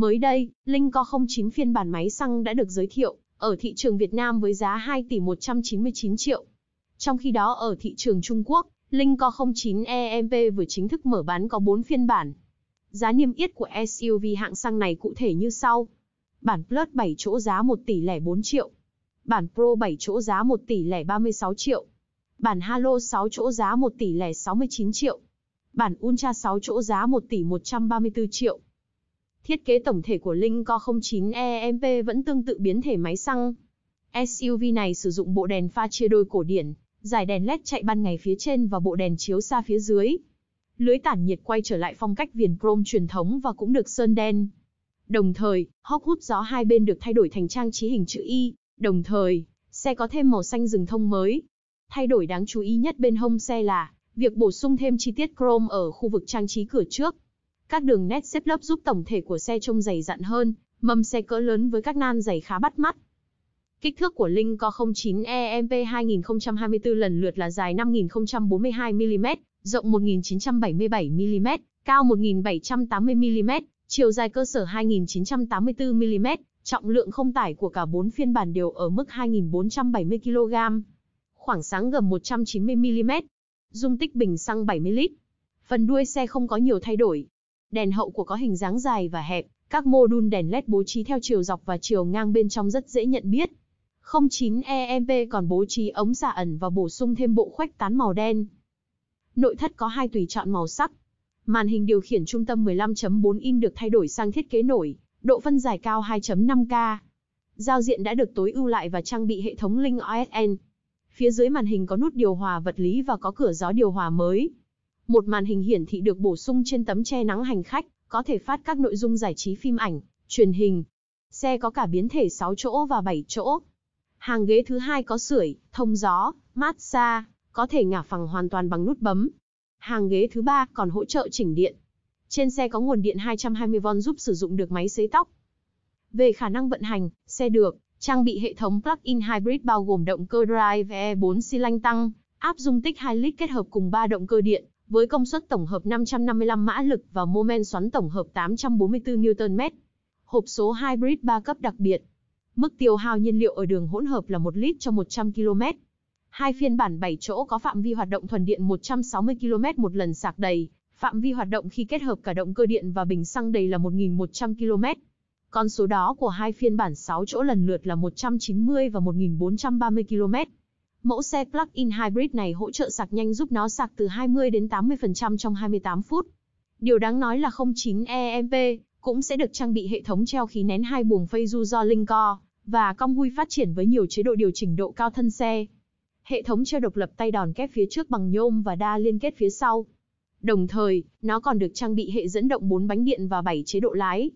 Mới đây, Linh Co 09 phiên bản máy xăng đã được giới thiệu ở thị trường Việt Nam với giá 2 tỷ 199 triệu. Trong khi đó ở thị trường Trung Quốc, Linh Co 09 EMP vừa chính thức mở bán có 4 phiên bản. Giá niêm yết của SUV hạng xăng này cụ thể như sau. Bản Plus 7 chỗ giá 1 tỷ lẻ 4 triệu. Bản Pro 7 chỗ giá 1 tỷ lẻ 36 triệu. Bản Halo 6 chỗ giá 1 tỷ lẻ 69 triệu. Bản Ultra 6 chỗ giá 1 tỷ 134 triệu. Thiết kế tổng thể của Lynx Co 09 EMP vẫn tương tự biến thể máy xăng. SUV này sử dụng bộ đèn pha chia đôi cổ điển, giải đèn LED chạy ban ngày phía trên và bộ đèn chiếu xa phía dưới. Lưới tản nhiệt quay trở lại phong cách viền chrome truyền thống và cũng được sơn đen. Đồng thời, hốc hút gió hai bên được thay đổi thành trang trí hình chữ Y, đồng thời, xe có thêm màu xanh rừng thông mới. Thay đổi đáng chú ý nhất bên hông xe là việc bổ sung thêm chi tiết chrome ở khu vực trang trí cửa trước. Các đường nét xếp lớp giúp tổng thể của xe trông dày dặn hơn, mâm xe cỡ lớn với các nan dày khá bắt mắt. Kích thước của Lincoln 09 EMP 2024 lần lượt là dài 5042mm, rộng 1977mm, cao 1780mm, chiều dài cơ sở 2984mm, trọng lượng không tải của cả 4 phiên bản đều ở mức 2470kg, khoảng sáng gầm 190mm, dung tích bình xăng 70 lít. Phần đuôi xe không có nhiều thay đổi, Đèn hậu của có hình dáng dài và hẹp, các mô đun đèn LED bố trí theo chiều dọc và chiều ngang bên trong rất dễ nhận biết. 09 EMP còn bố trí ống xả ẩn và bổ sung thêm bộ khoách tán màu đen. Nội thất có hai tùy chọn màu sắc. Màn hình điều khiển trung tâm 15.4 in được thay đổi sang thiết kế nổi, độ phân giải cao 2.5K. Giao diện đã được tối ưu lại và trang bị hệ thống Link OSN. Phía dưới màn hình có nút điều hòa vật lý và có cửa gió điều hòa mới một màn hình hiển thị được bổ sung trên tấm che nắng hành khách, có thể phát các nội dung giải trí phim ảnh, truyền hình. Xe có cả biến thể 6 chỗ và 7 chỗ. Hàng ghế thứ hai có sưởi, thông gió, massage, có thể ngả phẳng hoàn toàn bằng nút bấm. Hàng ghế thứ ba còn hỗ trợ chỉnh điện. Trên xe có nguồn điện 220V giúp sử dụng được máy sấy tóc. Về khả năng vận hành, xe được trang bị hệ thống plug-in hybrid bao gồm động cơ drive E4 xi lanh tăng, áp dung tích 2 lít kết hợp cùng 3 động cơ điện, với công suất tổng hợp 555 mã lực và mô men xoắn tổng hợp 844 Nm. Hộp số hybrid 3 cấp đặc biệt. Mức tiêu hao nhiên liệu ở đường hỗn hợp là 1 lít cho 100 km. Hai phiên bản 7 chỗ có phạm vi hoạt động thuần điện 160 km một lần sạc đầy, phạm vi hoạt động khi kết hợp cả động cơ điện và bình xăng đầy là 1.100 km. Con số đó của hai phiên bản 6 chỗ lần lượt là 190 và 1.430 km. Mẫu xe plug-in hybrid này hỗ trợ sạc nhanh giúp nó sạc từ 20 đến 80% trong 28 phút. Điều đáng nói là 09 EMP cũng sẽ được trang bị hệ thống treo khí nén hai buồng phây du do Lincoln và cong hui phát triển với nhiều chế độ điều chỉnh độ cao thân xe. Hệ thống treo độc lập tay đòn kép phía trước bằng nhôm và đa liên kết phía sau. Đồng thời, nó còn được trang bị hệ dẫn động 4 bánh điện và 7 chế độ lái.